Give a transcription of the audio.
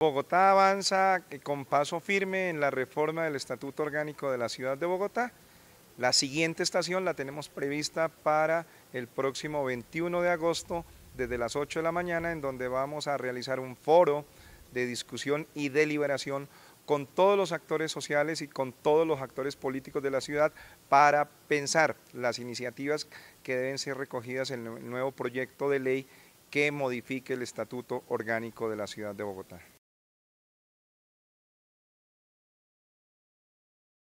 Bogotá avanza eh, con paso firme en la reforma del Estatuto Orgánico de la Ciudad de Bogotá. La siguiente estación la tenemos prevista para el próximo 21 de agosto desde las 8 de la mañana en donde vamos a realizar un foro de discusión y deliberación con todos los actores sociales y con todos los actores políticos de la ciudad para pensar las iniciativas que deben ser recogidas en el nuevo proyecto de ley que modifique el Estatuto Orgánico de la Ciudad de Bogotá.